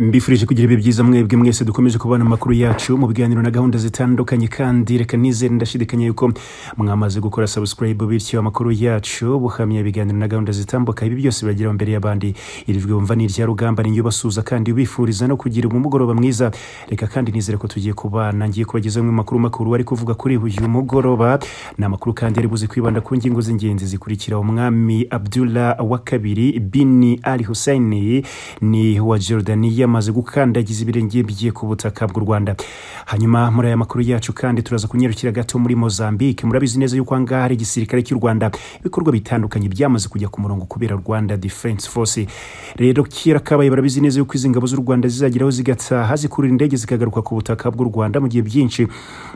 mbifurije kugira ibihe byiza mwebwe mwese dukomeje kubona amakuru yacu mu biganiro na gahunda zitandukanye kandi reka nizere ndashidikanya yuko mwamaze gukora sabusikarayibu bityo amakuru yacu buhamya ibiganiro na gahunda zitambuka ibi byose bageraho mbere y'abandi irijwe wumva ni irya rugamba ni ubasuhuza kandi ubifuriza no kugira umugoroba mwiza reka kandi nizere ko tugiye kubana ngiye kubagezaho mu makuru makuru ari kuvuga kuri uyu mugoroba ni amakuru kandi ari buze kwibanda ku ngingo z'ingenzi zikurikira umwami abdullah wa kabiri bini ali hussein ni wa jordaniya yamaze gukandagiza ibirenge bigiye ku butaka bw'u rwanda hanyuma muri aya makuru yacu kandi turaza kunyerukira gato muri mozambique murabizi neza yuko ahangaha hari igisirikare cy'u rwanda ibikorwa bitandukanye byamaze kujya ku murongo kubera rwanda defense force rero kira kabaye barabizi neza yuko izi ngabo z'u rwanda zizageraho zigataha zikurura indege zikagaruka ku butaka bw'u rwanda mu gihe byinshi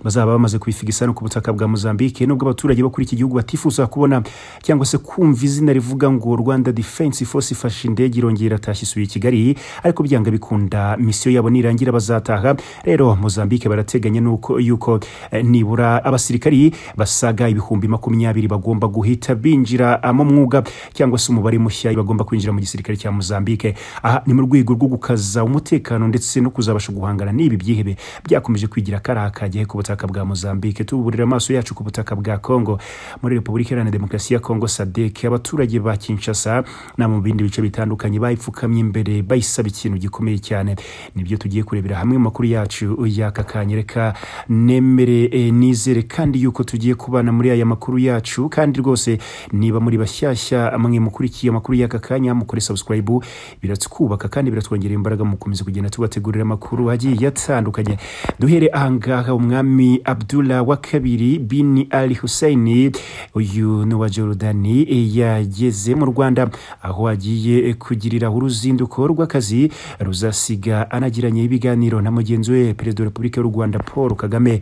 bazaba bamaze kubifigisa no ku butaka bwa mozambique nubwo abaturage bo kuri iki gihugu batifuza kubona cyangwa se kumva izina rivuga ngo rwanda defense force ifashe indege irongera atashye kigali ariko byanga bikunda misiyo yabo nirangira bazataha rero mozambique barateganya nuko yuko eh, nibura abasirikari basaga ibihumbi makumyabiri bagomba guhita binjira ah, mu mwuga cyangwa se umubare mushya bagomba kwinjira mu gisirikare cya mozambique aha ni mu rwego rwo gukaza umutekano ndetse no kuzabasha guhangana n'ibi byihebe byakomeje kwigira karakagiye ku butaka bwa mozambique tuburira amaso yacu ku butaka bwa congo muri repubulika iharanira demokarasi ya congo sadek abaturage ba kinshasa na mu bindi bice bitandukanye bayipfukamye imbere bayisaba ikintu gikomeye bikomeye cyane nibyo tugiye kurebera hamwe mu makuru yacu y'aka kanya reka nemere e, nizere kandi yuko tugiye kubana muri aya makuru yacu kandi rwose niba muri bashyashya amwe mukurikiye amakuru y'aka kanya mukore sabusikarayibu biratwubaka kandi biratwongerera imbaraga mu gukomeza kugenda tubategurira amakuru agiye atandukanye duhere ahangaha umwami abdullah wa kabiri bini ali husayini uyu ni uwa jorudani e, yageze mu rwanda aho agiye kugirira uruzinduko rw'akazi ruzi kuzasiga anagiranye ibiganiro na mugenzi we perezida wa repubulika y'u rwanda paul kagame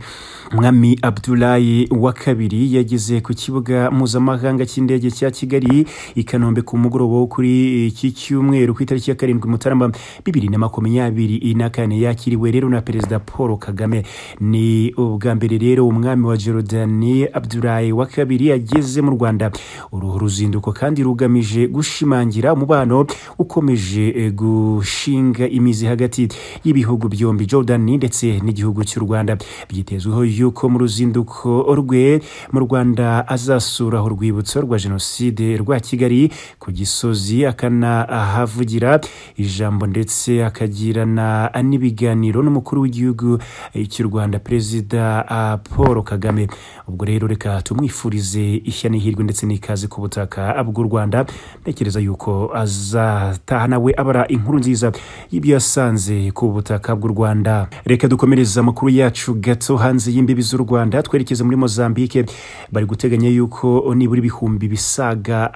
umwami abdulayi wa kabiri yageze ku kibuga mpuzamahanga cy'indege cya kigali i kanombe ku mugoroba wo kuri iki cyumweru ku itariki ya karindwi mutarama bibiri na makumyabiri na kane yakiriwe rero na perezida paul kagame ni ubwa mbere rero umwami wa Jordan abdulayi wa kabiri yageze mu rwanda uru ruzinduko kandi rugamije gushimangira umubano ukomeje gushinga gusiga imizi hagati y'ibihugu byombi Jordan ndetse n'igihugu cy'u Rwanda byitezweho yuko mu ruzinduko rwe mu Rwanda azasura urwibutso rwa jenoside rwa Kigali ku Gisozi akanahavugira ijambo ndetse akagirana n'ibiganiro n'umukuru w'igihugu cy'u Rwanda perezida ah, Paul Kagame ubwo rero reka tumwifurize ishya n'ihirwe ndetse n'ikaze ku butaka bw'u Rwanda ntekereza yuko azataha nawe abara inkuru nziza y'ibyasanze ku butaka bw'u rwanda reka dukomereze amakuru yacu gato hanze y'imbibi z'u rwanda twerekeze muri mozambique bari guteganya yuko nibura ibihumbi bisaga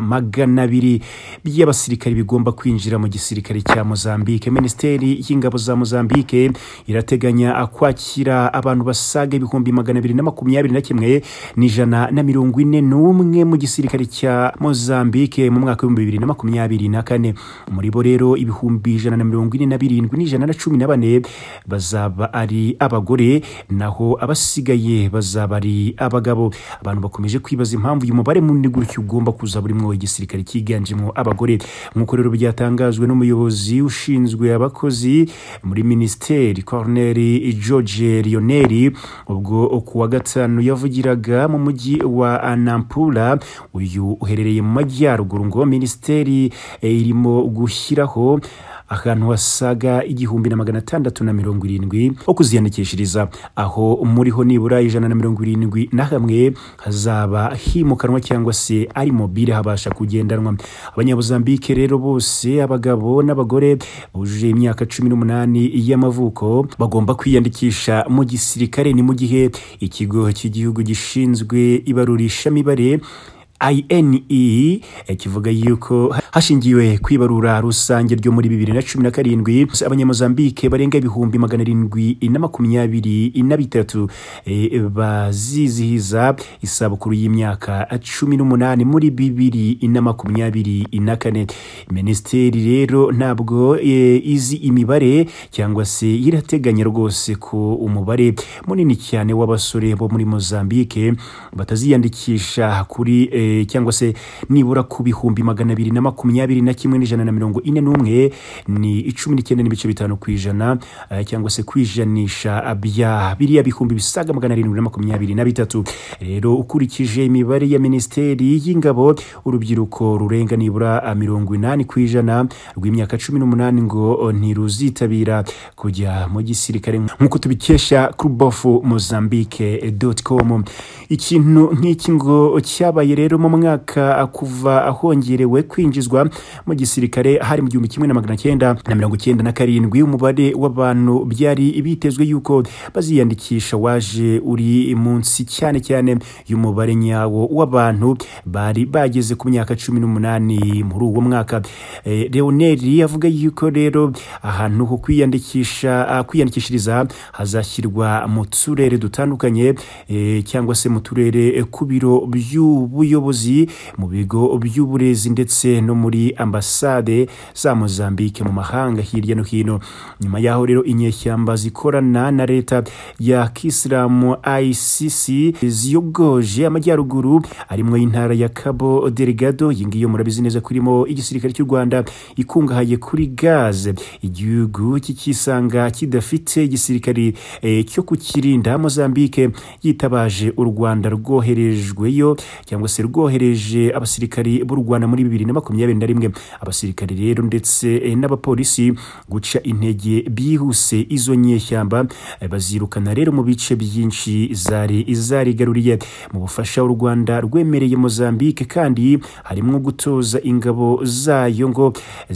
magana abiri by'abasirikare bigomba kwinjira mu gisirikare cya mozambique minisiteri y'ingabo za mozambique irateganya kwakira abantu basaga ibihumbi magana abiri na makumyabiri na kimwe n'ijana na mirongo ine n'umwe mu gisirikare cya mozambique mu mwaka w'ibihumbi bibiri na makumyabiri na kane muri bo rero ibihumbi ijana na na mirongo ine na birindwi n'ijana na cumi na bane bazaba ari abagore naho abasigaye bazaba ari abagabo abantu bakomeje kwibaza impamvu uyu mubare munini gutyo ugomba kuza burimo igisirikare cyiganjemo abagore nk'uko rero byatangajwe n'umuyobozi ushinzwe abakozi muri minisiteri koroneri george lionel ubwo ku wa gatanu yavugiraga mu mujyi wa anampura uyu uherereye mu majyaruguru ngo minisiteri irimo gushyiraho ahantu hasaga igihumbi na magana atandatu na mirongo irindwi ho kuziyandikishiriza aho muriho nibura ijana na mirongo irindwi na hamwe hazaba himukanwa cyangwa se ari mobile habasha kugendanwa abanyabuzambike rero bose abagabo n'abagore bujuje imyaka cumi n'umunani y'amavuko bagomba kwiyandikisha mu gisirikare ni mu gihe ikigo cy'igihugu gishinzwe ibarurishamibare INE kivuga yuko hashingiwe ku ibarura rusange ryo muri bibiri na cumi na karindwi abanyamozambike barenga ibihumbi magana arindwi na makumyabiri na bitatu e, bazizihiza isabukuru y'imyaka cumi n'umunani muri bibiri na makumyabiri na kane minisiteri rero ntabwo e, izi imibare cyangwa se irateganya rwose ko umubare munini cyane w'abasore bo muri mozambike bataziyandikisha kuri e, cyangwa se nibura ku bihumbi magana abiri na makumyabiri na kimwe n'ijana na mirongo ine n'umwe ni icumi n'icyenda n'ibice bitanu ku ijana eh, cyangwa se kwijanisha ijanisha bya biriya bihumbi bisaga magana arindwi na makumyabiri na bitatu rero ukurikije imibare ya minisiteri y'ingabo urubyiruko rurenga nibura eh, mirongo inani ku ijana rw'imyaka cumi n'umunani ngo oh, ntiruzitabira kujya mu gisirikare nk'uko tubikesha kurubofu mozambique doti komu ikintu nk'iki ngo cyabaye rero mu mwaka kuva ahongerewe kwinjizwa mu gisirikare hari mu gihumbi kimwe na magana cyenda na mirongo icyenda na karindwi umubare w'abantu byari bitezwe yuko baziyandikisha waje uri munsi cyane cyane y'umubare nyawo w'abantu bari bageze ku myaka cumi n'umunani muri uwo mwaka e, leoneri avuga yuko rero ahantu ho kwiyandikisha kwiyandikishiriza hazashyirwa mu turere dutandukanye e, cyangwa se mu turere ku biro by'ubuyobozi abayobozi mu bigo by'uburezi ndetse no muri ambasade za mozambique mu mahanga hirya no hino nyuma y'aho rero inyeshyamba zikorana na leta ya kisilamu icc ziyogoje amajyaruguru arimo intara ya cabo delegado iyi ngiyi murabizi neza ko irimo igisirikare cy'u rwanda ikungahaye kuri gaze igihugu kikisanga kidafite igisirikare eh, cyo kukirinda mozambique yitabaje u rwanda rwoherejweyo cyangwa se rwohereje abasirikari b'u rwanda muri bibiri na makumyabiri na rimwe abasirikari rero ndetse eh, n'abapolisi guca intege byihuse izo nyeshyamba eh, bazirukana rero mu bice byinshi zari zarigaruriye mu bufasha u rwanda rwemereye mozambique kandi harimo gutoza ingabo zayo ngo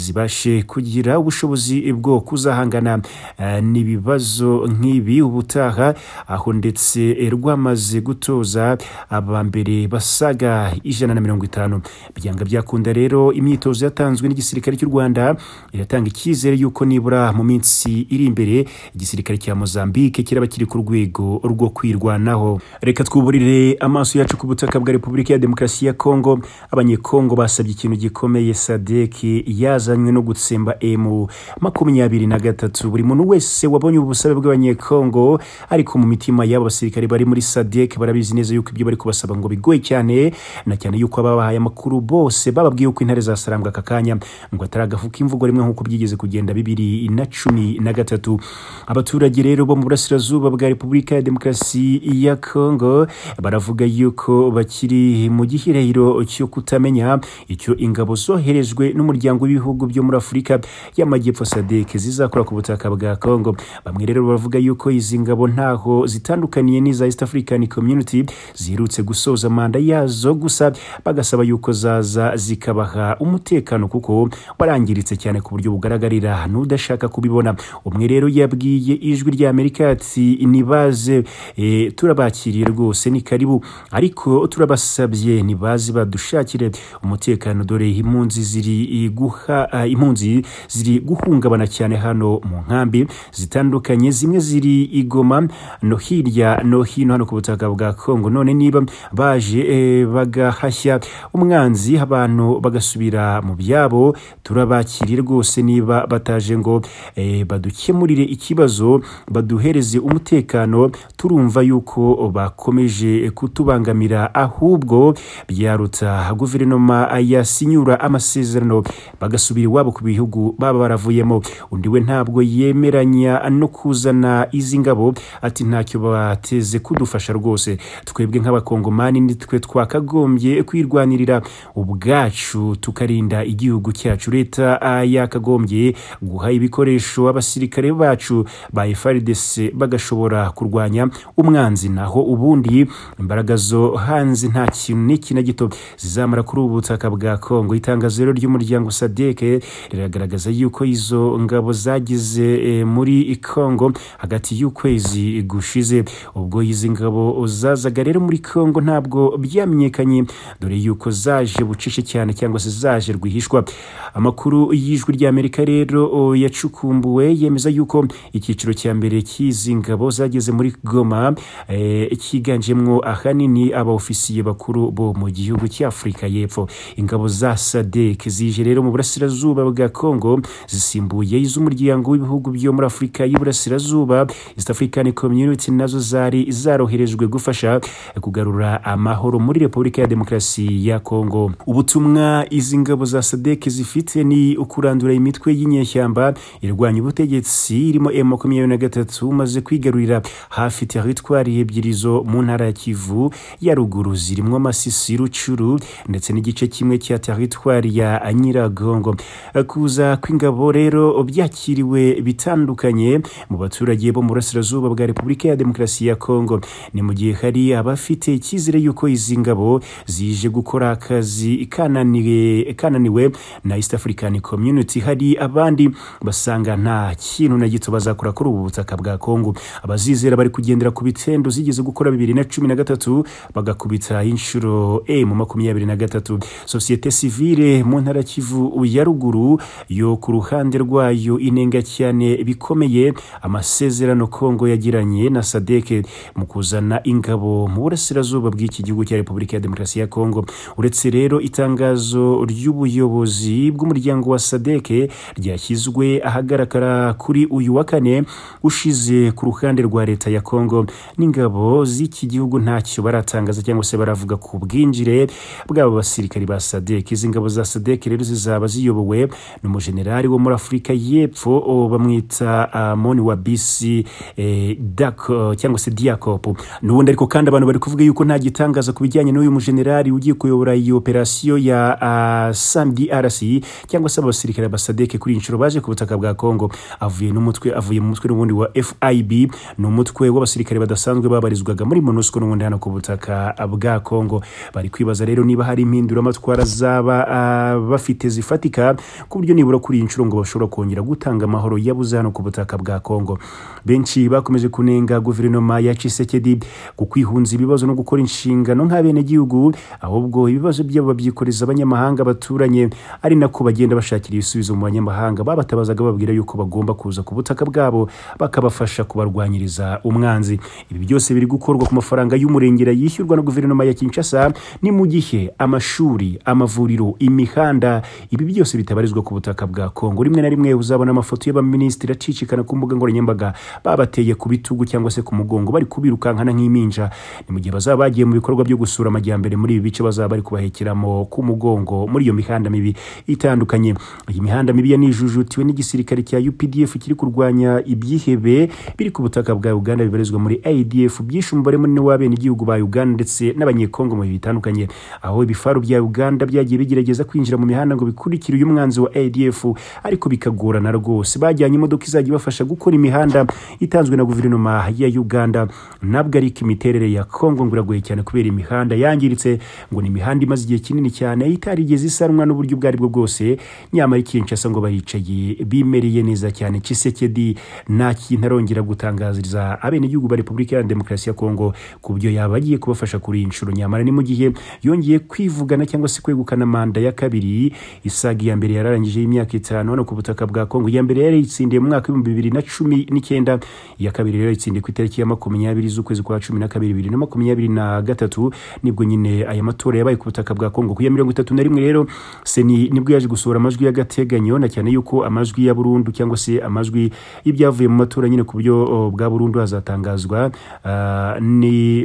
zibashe kugira ubushobozi bwo kuzahangana eh, n'ibibazo nk'ibi ubutaha aho ndetse rwamaze gutoza aba mbere basaga ijana na mirongo itanu byanga byakunda rero imyitozo yatanzwe n'igisirikare cy'u rwanda iratanga icyizere y'uko nibura mu minsi iri imbere igisirikare cya mozambique kiraba kiri ku rwego rwo kwirwanaho reka twuburire amaso yacu ku butaka bwa repubulika ya demokarasi ya kongo abanyekongo basabye ikintu gikomeye sadeki yazanywe no gutsemba emu makumyabiri na gatatu buri muntu wese wabonye ubusabe bw'abanyekongo ariko mu mitima y'abo basirikare bari muri sadeki barabizi neza yuko ibyo bari kubasaba ngo bigoye cyane na cyane yuko ababahaye amakuru bose bababwiye uko intare zasarambwa aka kanya ngo ataragafuka imvugo rimwe nk'uko byigeze kugenda bibiri na cumi na gatatu abaturage rero bo mu burasirazuba bwa repubulika ya demokarasi ya kongo baravuga yuko bakiri mu gihirahiro cyo kutamenya icyo ingabo zoherejwe n'umuryango w'ibihugu byo muri afurika y'amajyepfo sadek zizakora ku butaka bwa kongo bamwe rero bavuga yuko izi ngabo ntaho zitandukaniye n'iza east african community ziherutse gusoza manda yazo gusa bagasaba yuko zaza zikabaha umutekano kuko warangiritse cyane ku buryo bugaragarira n'udashaka kubibona umwe rero yabwiye ijwi ry'amerika ati nibaze e, turabakiriye rwose ni karibu ariko turabasabye nibaze badushakire umutekano dore impunzi ziri guha e, impunzi ziri guhungabana cyane hano mu nkambi zitandukanye zimwe ziri igoma no hirya no hino hano ku butaka bwa kongo none niba baje e, baga hashya umwanzi abantu bagasubira mu byabo turabakiri rwose niba bataje ngo eh, badukemurire ikibazo baduhereze umutekano turumva yuko bakomeje kutubangamira ahubwo byaruta guverinoma yasinyura amasezerano bagasubira iwabo ku bihugu baba baravuyemo undi we ntabwo yemeranya no kuzana izi ngabo ati ntacyo bateze kudufasha rwose twebwe nk'abakongomani nitwe twakagombye twakagombye kwirwanirira ubwacu tukarinda igihugu cyacu leta ah, yakagombye guha ibikoresho abasirikare bacu ba FARDC bagashobora kurwanya umwanzi naho ubundi imbaraga zo hanze nta kintu n'iki na gito zizamara kuri ubu butaka bwa Kongo itangazo rero ry'umuryango SADC riragaragaza yuko izo ngabo zagize eh, muri Kongo hagati y'ukwezi gushize ubwo izi ngabo zazaga rero muri Kongo ntabwo byamenyekanye zinyuranye dore yuko zaje bucishe cyane cyangwa se zaje rwihishwa amakuru y'ijwi Amerika rero yacukumbuwe yemeza yuko icyiciro cya mbere cy'izi ngabo zageze muri goma e, cyiganjemo ahanini abaofisiye bakuru bo mu gihugu cy'afurika y'epfo ingabo za sadek zije rero mu burasirazuba bwa Congo zisimbuye iz'umuryango w'ibihugu byo muri afurika y'iburasirazuba east african community nazo zari zaroherejwe gufasha e, kugarura amahoro muri repubulika Repubulika ya Demokarasi ya Kongo ubutumwa izi ngabo za SADC zifite ni ukurandura imitwe y'inyeshyamba irwanya ubutegetsi irimo na gatatu maze kwigarurira hafi teritwari ebyiri zo mu ntara ya Kivu ya ruguru zirimo amasisi Rucuru ndetse n'igice kimwe cya teritwari ya Nyiragongo kuza kw'ingabo rero byakiriwe bitandukanye mu baturage bo mu burasirazuba bwa Repubulika ya Demokarasi ya Kongo ni mu gihe hari abafite icyizere yuko izi ngabo zije gukora akazi kananiwe na east african community hari abandi basanga nta kintu na gito bazakora kuri ubu butaka bwa kongo abazizera bari kugendera ku bitendo zigeze gukora bibiri na cumi na gatatu bagakubita inshuro e mu makumyabiri na gatatu sosiyete sivire mu ntara kivu ya ruguru yo ku ruhande rwayo inenga cyane bikomeye amasezerano kongo yagiranye na sadeke mu kuzana ingabo mu burasirazuba bw'iki gihugu cya repubulika ya demokarasi demokarasi ya kongo uretse rero itangazo ry'ubuyobozi bw'umuryango wa sadeke ryashyizwe ahagaragara kuri uyu wa kane ushize ku ruhande rwa leta ya kongo n'ingabo z'iki gihugu ntacyo baratangaza cyangwa se baravuga ku bwinjire bw'aba basirikari ba sadeke izi ngabo za sadeke rero zizaba ziyobowe n'umujenerali wo muri afurika y'epfo bamwita moni wa bisi e, cyangwa se diakopu n'ubundi ariko kandi abantu bari kuvuga yuko nta gitangaza ku bijyanye n'uyu mujenerali generali ugiye kuyobora iyi operasiyo ya uh, ah, samdi rc cyangwa se abasirikare ba kuri iyi nshuro baje ku butaka bwa congo avuye n'umutwe avuye mu mutwe n'ubundi wa fib ni umutwe w'abasirikare badasanzwe babarizwaga muri monusco n'ubundi hano ku butaka ah, bwa congo bari kwibaza rero niba hari impinduramatwara zaba ah, bafite zifatika ku buryo nibura kuri iyi nshuro ngo bashobora kongera gutanga amahoro yabuze hano ku butaka bwa congo benshi bakomeje kunenga guverinoma ya cisekedi ku kwihunza ibibazo no gukora inshingano nk'abenegihugu gihugu ahubwo ibibazo byabo babyikoreza abanyamahanga baturanye ari nako bagenda bashakira ibisubizo mu banyamahanga babatabazaga babwira yuko bagomba kuza ku butaka bwabo bakabafasha kubarwanyiriza umwanzi ibi byose biri gukorwa ku mafaranga y'umurengera yishyurwa na guverinoma ya Kinshasa ni mu gihe amashuri amavuriro imihanda ibi byose bitabarizwa ku butaka bwa Kongo rimwe na rimwe uzabona amafoto y'abaminisitiri acicikana ku mbuga nkoranyambaga babateye ku bitugu cyangwa se ku mugongo bari kubirukankana nk’impinja ni mu gihe bazaba bagiye mu bikorwa byo gusura amajyambere mbere muri ibi bice bazaba bari kubahekeramo ku mugongo muri iyo mihanda mibi itandukanye iyi mihanda mibi yanijujutiwe n'igisirikare cya UPDF kiri kurwanya ibyihebe biri ku butaka bwa Uganda bibarizwa muri ADF byishe umubare munini w'abene igihugu ba Uganda ndetse n'abanyekongo mu bihe bitandukanye aho ibifaru bya Uganda byagiye bigerageza kwinjira mu mihanda ngo bikurikire uyu mwanzi wa ADF ariko bikagorana rwose bajyanye imodoka izajya ibafasha gukora imihanda itanzwe na guverinoma ya Uganda nabwo ariko imiterere ya Kongo ngo iragoye cyane kubera imihanda yangiritse ndetse ngo ni imihanda imaze igihe kinini cyane itarigeze isanwa n'uburyo ubwo ari bwo bwose nyamara ikinshasa ngo baricaye bimereye neza cyane kisekedi nta kintu arongera gutangaziriza abenegihugu ba repubulika ya demokarasi ya kongo ku buryo yaba agiye kubafasha kuri iyi nshuro nyamara ni mu gihe yongeye kwivugana cyangwa se kwegukana manda ya kabiri isaga iya mbere yararangije imyaka itanu hano ku butaka bwa kongo iya mbere yarayitsindiye mu mwaka w'ibihumbi bibiri na cumi n'icyenda iya kabiri rero yayitsindiye ku itariki ya makumyabiri z'ukwezi kwa cumi na kabiri bibiri na makumyabiri na gatatu nibwo nyine nyine aya matora yabaye ku butaka bwa kongo ku ya mirongo itatu na rimwe rero seni nibwo yaje gusohora amajwi y'agateganyo na cyane yuko amajwi ya burundu cyangwa se amajwi y'ibyavuye mu matora nyine ku buryo bwa burundu hazatangazwa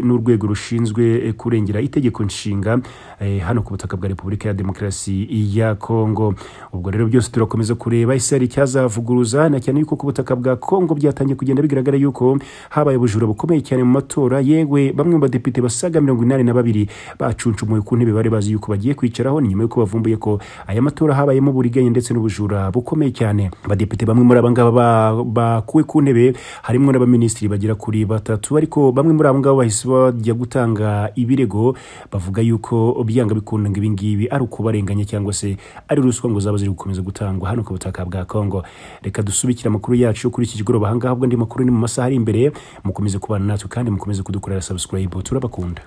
n'urwego rushinzwe kurengera itegeko nshinga e, hano ku butaka bwa repubulika ya demokarasi ya kongo ubwo rero byose turakomeza kureba isi hari icyazavuguruza na cyane yuko ku butaka bwa kongo byatangiye kugenda bigaragara yuko habaye ubujura bukomeye cyane mu matora yewe bamwe mu badepite basaga mirongo inani na babiri bacuncumuye ku ntebe bari bazi yuko bagiye kwicaraho ni nyuma yuko bavumbuye ko aya matora habayemo uburiganya ndetse n'ubujura bukomeye cyane abadepite bamwe muri abangaba bakuwe ku ntebe harimo n'abaminisitiri bagera kuri batatu ariko bamwe muri abangaba bahise bajya gutanga ibirego bavuga yuko byanga bikunda ngo ibingibi ari ukubarenganya cyangwa se ari ruswa ngo zaba ziri gukomeza gutangwa hano ku butaka bwa Kongo reka dusubikire amakuru yacu kuri iki kigoroba ahangaha ubwo andi makuru ni mu masaha ari imbere mukomeze kubana natwe kandi mukomeze kudukorera subscribe turabakunda